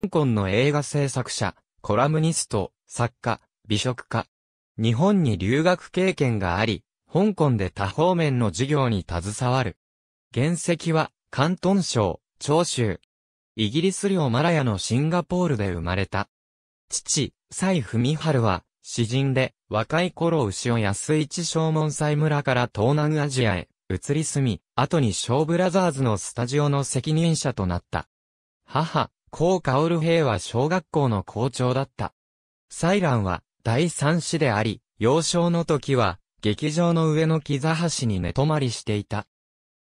香港の映画制作者、コラムニスト、作家、美食家。日本に留学経験があり、香港で多方面の事業に携わる。原籍は、広東省、長州。イギリス領マラヤのシンガポールで生まれた。父、蔡文春は、詩人で、若い頃牛を安市正門祭村から東南アジアへ移り住み、後にショーブラザーズのスタジオの責任者となった。母、高ル兵は小学校の校長だった。サイランは第三子であり、幼少の時は劇場の上の木座橋に寝泊まりしていた。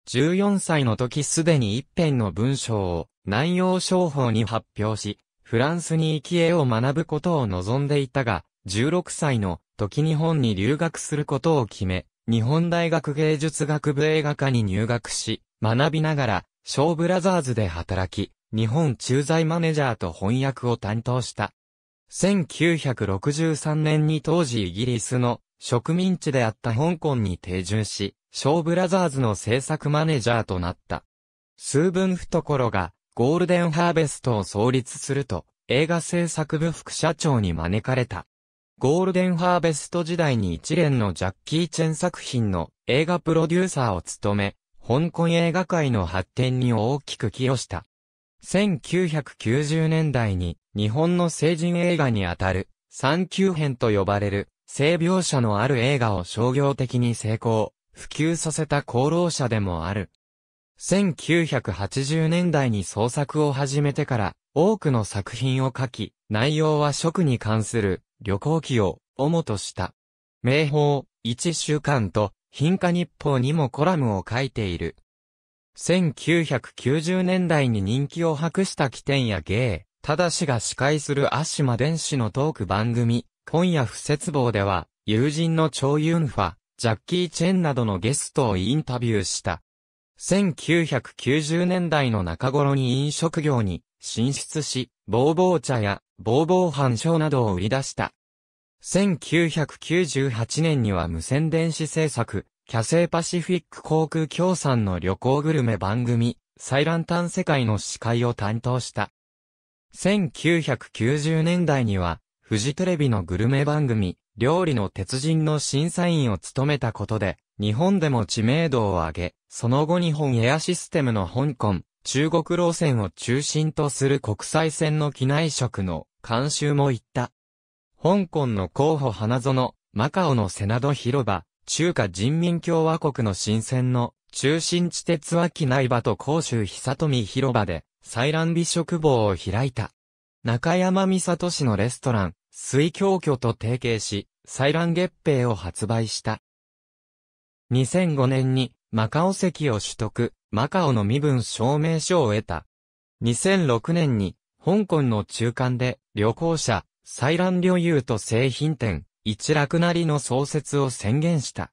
14歳の時すでに一編の文章を南洋商法に発表し、フランスに行き絵を学ぶことを望んでいたが、16歳の時日本に留学することを決め、日本大学芸術学部映画科に入学し、学びながら、ショーブラザーズで働き、日本駐在マネージャーと翻訳を担当した。1963年に当時イギリスの植民地であった香港に定住し、ショーブラザーズの制作マネージャーとなった。数分懐がゴールデンハーベストを創立すると、映画制作部副社長に招かれた。ゴールデンハーベスト時代に一連のジャッキー・チェン作品の映画プロデューサーを務め、香港映画界の発展に大きく寄与した。1990年代に日本の成人映画にあたる三級編と呼ばれる性描写のある映画を商業的に成功、普及させた功労者でもある。1980年代に創作を始めてから多くの作品を書き、内容は食に関する旅行記を主とした。名宝、一週間と、貧化日報にもコラムを書いている。1990年代に人気を博した起点や芸、ただしが司会するアシマ電子のトーク番組、今夜不節望では、友人のチョ・ユンファ、ジャッキー・チェンなどのゲストをインタビューした。1990年代の中頃に飲食業に進出し、ボーボー茶やボーボー飯賞などを売り出した。1998年には無線電子制作、キャセイパシフィック航空協賛の旅行グルメ番組、最乱端世界の司会を担当した。1990年代には、フジテレビのグルメ番組、料理の鉄人の審査員を務めたことで、日本でも知名度を上げ、その後日本エアシステムの香港、中国路線を中心とする国際線の機内食の監修も行った。香港の候補花園、マカオのセナド広場、中華人民共和国の新鮮の中心地鉄脇内場と甲州久富広場で、祭覧美食房を開いた。中山美里市のレストラン、水京居と提携し、祭覧月餅を発売した。2005年に、マカオ席を取得、マカオの身分証明書を得た。2006年に、香港の中間で、旅行者、採覧旅遊と製品店、一楽なりの創設を宣言した。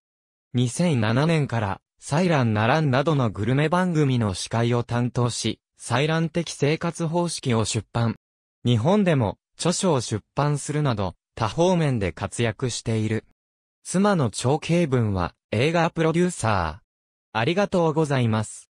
2007年から、サイランならんなどのグルメ番組の司会を担当し、サイラン的生活方式を出版。日本でも、著書を出版するなど、多方面で活躍している。妻の長慶文は、映画プロデューサー。ありがとうございます。